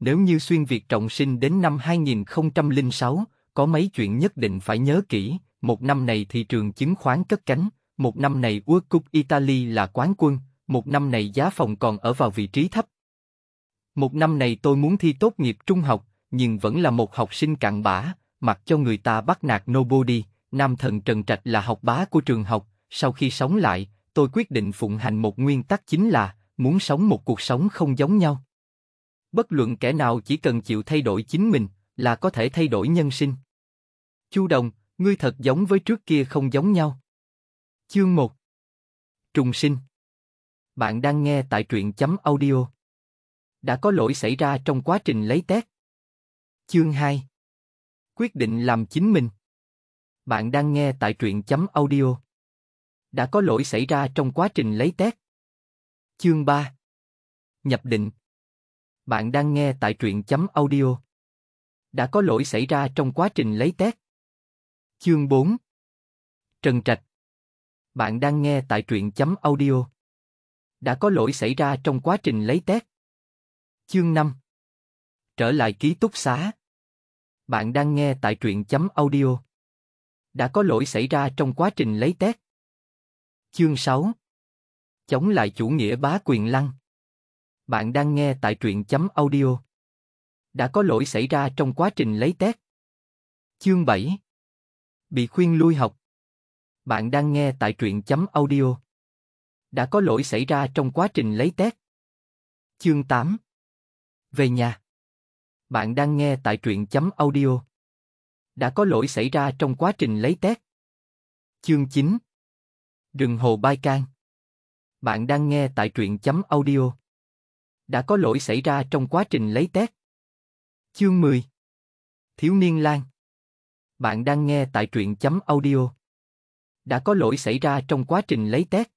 Nếu như xuyên Việt trọng sinh đến năm 2006, có mấy chuyện nhất định phải nhớ kỹ, một năm này thị trường chứng khoán cất cánh, một năm này World Cup Italy là quán quân, một năm này giá phòng còn ở vào vị trí thấp. Một năm này tôi muốn thi tốt nghiệp trung học, nhưng vẫn là một học sinh cặn bã, mặc cho người ta bắt nạt nobody, nam thần Trần Trạch là học bá của trường học, sau khi sống lại, tôi quyết định phụng hành một nguyên tắc chính là muốn sống một cuộc sống không giống nhau. Bất luận kẻ nào chỉ cần chịu thay đổi chính mình, là có thể thay đổi nhân sinh. Chu Đồng, ngươi thật giống với trước kia không giống nhau. Chương 1 Trùng sinh Bạn đang nghe tại truyện chấm audio. Đã có lỗi xảy ra trong quá trình lấy test. Chương 2 Quyết định làm chính mình. Bạn đang nghe tại truyện chấm audio. Đã có lỗi xảy ra trong quá trình lấy test. Chương 3 Nhập định bạn đang nghe tại truyện chấm audio. Đã có lỗi xảy ra trong quá trình lấy test. Chương 4 Trần Trạch Bạn đang nghe tại truyện chấm audio. Đã có lỗi xảy ra trong quá trình lấy test. Chương 5 Trở lại ký túc xá. Bạn đang nghe tại truyện chấm audio. Đã có lỗi xảy ra trong quá trình lấy test. Chương 6 Chống lại chủ nghĩa bá quyền lăng bạn đang nghe tại truyện chấm audio. Đã có lỗi xảy ra trong quá trình lấy test. Chương 7 Bị khuyên lui học Bạn đang nghe tại truyện chấm audio. Đã có lỗi xảy ra trong quá trình lấy test. Chương 8 Về nhà Bạn đang nghe tại truyện chấm audio. Đã có lỗi xảy ra trong quá trình lấy test. Chương 9 Rừng hồ Bai Can Bạn đang nghe tại truyện chấm audio đã có lỗi xảy ra trong quá trình lấy test. Chương 10 Thiếu niên Lan Bạn đang nghe tại truyện chấm audio. Đã có lỗi xảy ra trong quá trình lấy test.